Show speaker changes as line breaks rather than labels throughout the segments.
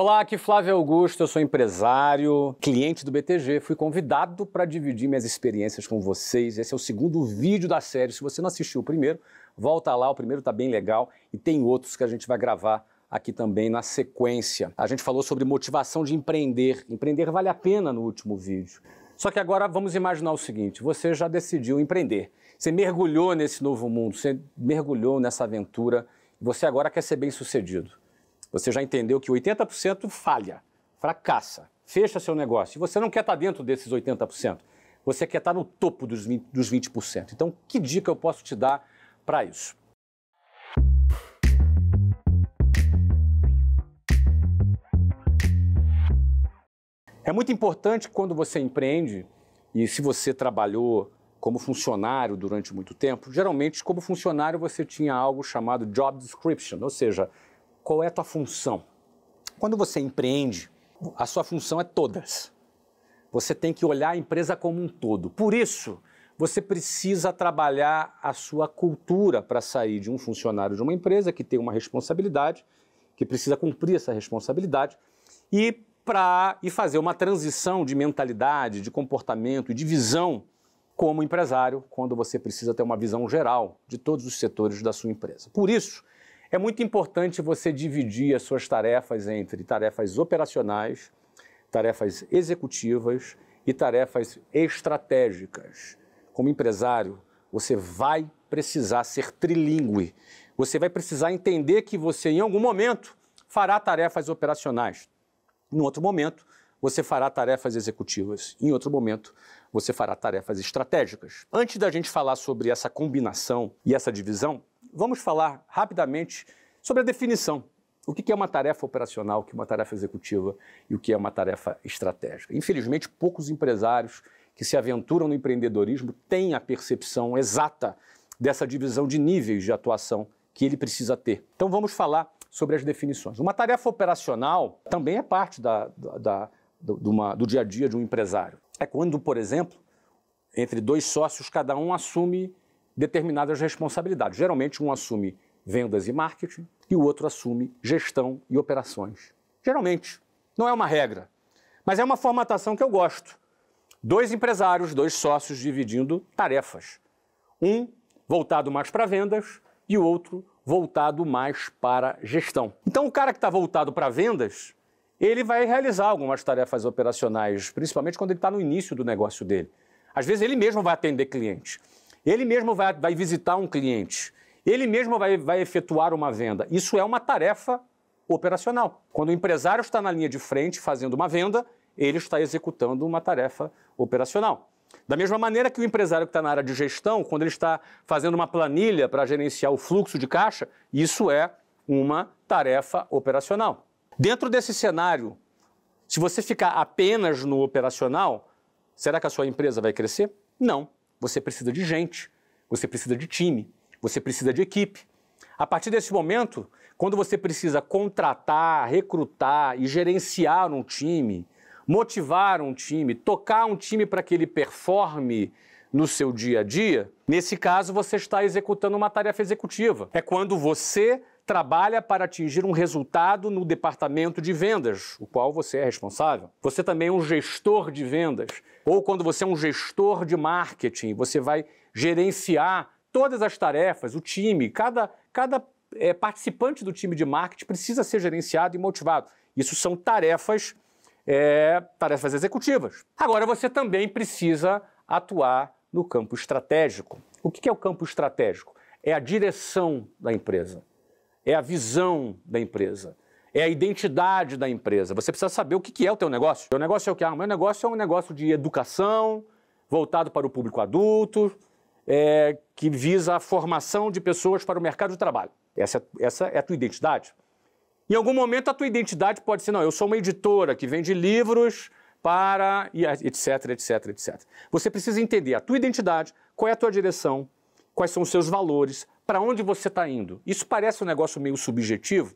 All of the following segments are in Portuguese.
Olá, aqui Flávio Augusto, eu sou empresário, cliente do BTG. Fui convidado para dividir minhas experiências com vocês. Esse é o segundo vídeo da série. Se você não assistiu o primeiro, volta lá, o primeiro está bem legal e tem outros que a gente vai gravar aqui também na sequência. A gente falou sobre motivação de empreender. Empreender vale a pena no último vídeo. Só que agora vamos imaginar o seguinte: você já decidiu empreender. Você mergulhou nesse novo mundo, você mergulhou nessa aventura, você agora quer ser bem-sucedido. Você já entendeu que 80% falha, fracassa, fecha seu negócio. E você não quer estar tá dentro desses 80%. Você quer estar tá no topo dos 20%. Então, que dica eu posso te dar para isso? É muito importante quando você empreende e se você trabalhou como funcionário durante muito tempo, geralmente como funcionário você tinha algo chamado job description, ou seja, qual é a tua função. Quando você empreende, a sua função é todas. Você tem que olhar a empresa como um todo. Por isso, você precisa trabalhar a sua cultura para sair de um funcionário de uma empresa que tem uma responsabilidade, que precisa cumprir essa responsabilidade, e para e fazer uma transição de mentalidade, de comportamento e de visão como empresário, quando você precisa ter uma visão geral de todos os setores da sua empresa. Por isso, é muito importante você dividir as suas tarefas entre tarefas operacionais, tarefas executivas e tarefas estratégicas. Como empresário, você vai precisar ser trilingüe. Você vai precisar entender que você, em algum momento, fará tarefas operacionais. Em outro momento, você fará tarefas executivas. Em outro momento, você fará tarefas estratégicas. Antes da gente falar sobre essa combinação e essa divisão, vamos falar rapidamente sobre a definição. O que é uma tarefa operacional, o que é uma tarefa executiva e o que é uma tarefa estratégica. Infelizmente, poucos empresários que se aventuram no empreendedorismo têm a percepção exata dessa divisão de níveis de atuação que ele precisa ter. Então, vamos falar sobre as definições. Uma tarefa operacional também é parte da, da, da, do, uma, do dia a dia de um empresário. É quando, por exemplo, entre dois sócios, cada um assume determinadas responsabilidades. Geralmente, um assume vendas e marketing e o outro assume gestão e operações. Geralmente, não é uma regra, mas é uma formatação que eu gosto. Dois empresários, dois sócios dividindo tarefas. Um voltado mais para vendas e o outro voltado mais para gestão. Então, o cara que está voltado para vendas, ele vai realizar algumas tarefas operacionais, principalmente quando ele está no início do negócio dele. Às vezes, ele mesmo vai atender cliente. Ele mesmo vai, vai visitar um cliente. Ele mesmo vai, vai efetuar uma venda. Isso é uma tarefa operacional. Quando o empresário está na linha de frente fazendo uma venda, ele está executando uma tarefa operacional. Da mesma maneira que o empresário que está na área de gestão, quando ele está fazendo uma planilha para gerenciar o fluxo de caixa, isso é uma tarefa operacional. Dentro desse cenário, se você ficar apenas no operacional, será que a sua empresa vai crescer? Não você precisa de gente, você precisa de time, você precisa de equipe. A partir desse momento, quando você precisa contratar, recrutar e gerenciar um time, motivar um time, tocar um time para que ele performe no seu dia a dia, nesse caso você está executando uma tarefa executiva. É quando você trabalha para atingir um resultado no departamento de vendas, o qual você é responsável. Você também é um gestor de vendas, ou quando você é um gestor de marketing, você vai gerenciar todas as tarefas, o time, cada, cada é, participante do time de marketing precisa ser gerenciado e motivado. Isso são tarefas, é, tarefas executivas. Agora, você também precisa atuar no campo estratégico. O que é o campo estratégico? É a direção da empresa é a visão da empresa, é a identidade da empresa. Você precisa saber o que é o teu negócio. O teu negócio é o que? Ah, o meu negócio é um negócio de educação, voltado para o público adulto, é, que visa a formação de pessoas para o mercado de trabalho. Essa, é, essa é a tua identidade. Em algum momento, a tua identidade pode ser: não, eu sou uma editora que vende livros para. etc, etc, etc. Você precisa entender a tua identidade, qual é a tua direção, quais são os seus valores, para onde você está indo. Isso parece um negócio meio subjetivo,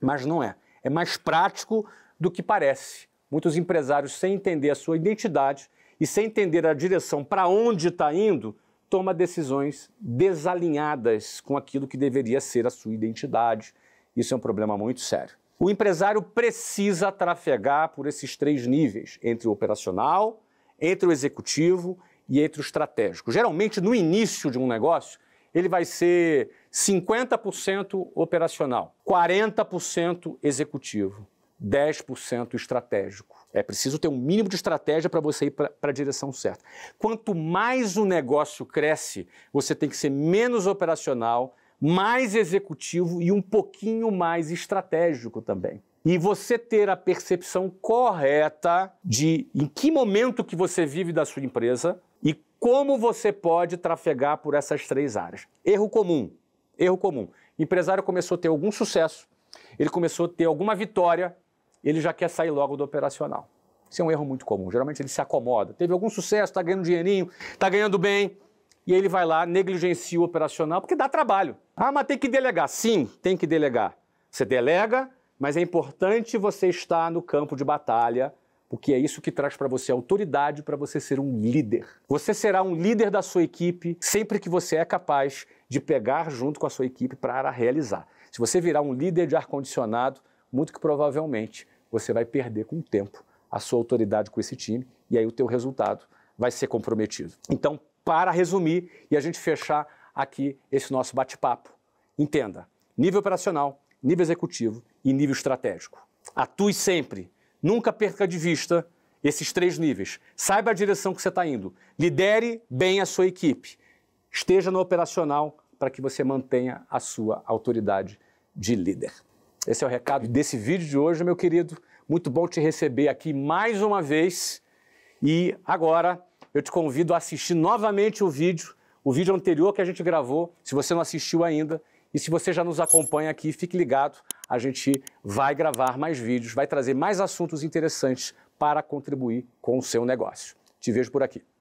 mas não é. É mais prático do que parece. Muitos empresários, sem entender a sua identidade e sem entender a direção para onde está indo, toma decisões desalinhadas com aquilo que deveria ser a sua identidade. Isso é um problema muito sério. O empresário precisa trafegar por esses três níveis: entre o operacional, entre o executivo e entre o estratégico. Geralmente, no início de um negócio, ele vai ser 50% operacional, 40% executivo, 10% estratégico. É preciso ter um mínimo de estratégia para você ir para a direção certa. Quanto mais o negócio cresce, você tem que ser menos operacional, mais executivo e um pouquinho mais estratégico também e você ter a percepção correta de em que momento que você vive da sua empresa e como você pode trafegar por essas três áreas. Erro comum, erro comum. O empresário começou a ter algum sucesso, ele começou a ter alguma vitória, ele já quer sair logo do operacional. Isso é um erro muito comum. Geralmente ele se acomoda. Teve algum sucesso, está ganhando dinheirinho, está ganhando bem, e aí ele vai lá, negligencia o operacional, porque dá trabalho. Ah, mas tem que delegar. Sim, tem que delegar. Você delega, mas é importante você estar no campo de batalha, porque é isso que traz para você autoridade para você ser um líder. Você será um líder da sua equipe sempre que você é capaz de pegar junto com a sua equipe para realizar. Se você virar um líder de ar-condicionado, muito que provavelmente você vai perder com o tempo a sua autoridade com esse time e aí o teu resultado vai ser comprometido. Então, para resumir e a gente fechar aqui esse nosso bate-papo, entenda, nível operacional, nível executivo e nível estratégico. Atue sempre, nunca perca de vista esses três níveis. Saiba a direção que você está indo. Lidere bem a sua equipe. Esteja no operacional para que você mantenha a sua autoridade de líder. Esse é o recado desse vídeo de hoje, meu querido. Muito bom te receber aqui mais uma vez. E agora eu te convido a assistir novamente o vídeo, o vídeo anterior que a gente gravou. Se você não assistiu ainda, e se você já nos acompanha aqui, fique ligado, a gente vai gravar mais vídeos, vai trazer mais assuntos interessantes para contribuir com o seu negócio. Te vejo por aqui.